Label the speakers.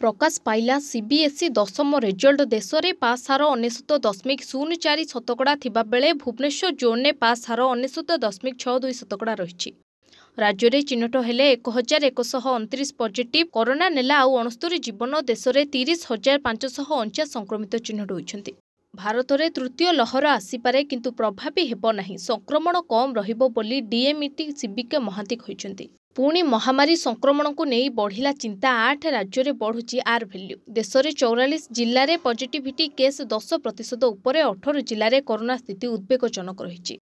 Speaker 1: ପ୍ରକାଶ ପାଇଲା ସିବିଏସ୍ଇ ଦଶମ ରେଜଲ୍ଟ ଦେଶରେ ପାସ୍ ହାର ଅନେଶତ ଦଶମିକ ଶୂନ ଚାରି ଶତକଡ଼ା ଥିବାବେଳେ ଭୁବନେଶ୍ୱର ଜୋନ୍ରେ ପାସ୍ ହାର ଅନେଶତ ଦଶମିକ ଛଅ ଦୁଇ ଶତକଡ଼ା ରହିଛି ରାଜ୍ୟରେ ଚିହ୍ନଟ ହେଲେ ଏକ ହଜାର ଏକଶହ ଅଣତିରିଶ ପଜିଟିଭ୍ କରୋନା ନେଲା ଆଉ ଅଣସ୍ତରୀ ଜୀବନ ଦେଶରେ ତିରିଶ ହଜାର ପାଞ୍ଚଶହ ଅଣଚାଶ ସଂକ୍ରମିତ ଚିହ୍ନଟ ହୋଇଛନ୍ତି ଭାରତରେ ତୃତୀୟ ଲହର ଆସିପାରେ କିନ୍ତୁ ପ୍ରଭାବୀ ହେବ ନାହିଁ ସଂକ୍ରମଣ କମ୍ ରହିବ ବୋଲି ଡିଏମ୍ଇଟି ସିବିକେ ମହାନ୍ତି କହିଛନ୍ତି ପୁଣି ମହାମାରୀ ସଂକ୍ରମଣକୁ ନେଇ ବଢ଼ିଲା ଚିନ୍ତା ଆଠ ରାଜ୍ୟରେ ବଢ଼ୁଛି ଆର୍ ଭାଲ୍ୟୁ ଦେଶରେ ଚଉରାଳିଶ ଜିଲ୍ଲାରେ ପଜିଟିଭିଟି କେସ୍ ଦଶ ପ୍ରତିଶତ ଉପରେ ଅଠର ଜିଲ୍ଲାରେ କରୋନା ସ୍ଥିତି ଉଦ୍ବେଗଜନକ ରହିଛି